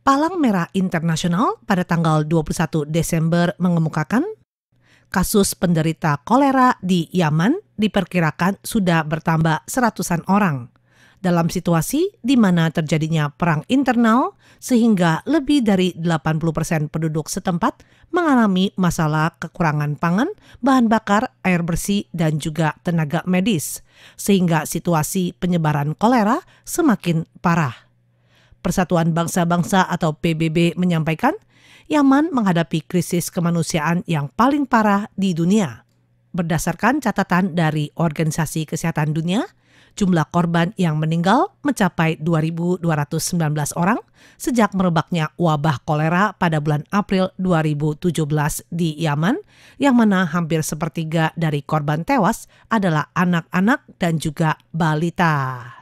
Palang Merah Internasional pada tanggal 21 Desember mengemukakan kasus penderita kolera di Yaman diperkirakan sudah bertambah seratusan orang dalam situasi di mana terjadinya perang internal sehingga lebih dari 80% penduduk setempat mengalami masalah kekurangan pangan, bahan bakar, air bersih, dan juga tenaga medis, sehingga situasi penyebaran kolera semakin parah. Persatuan Bangsa-Bangsa atau PBB menyampaikan, Yaman menghadapi krisis kemanusiaan yang paling parah di dunia. Berdasarkan catatan dari Organisasi Kesehatan Dunia, jumlah korban yang meninggal mencapai 2.219 orang sejak merebaknya wabah kolera pada bulan April 2017 di Yaman, yang mana hampir sepertiga dari korban tewas adalah anak-anak dan juga balita.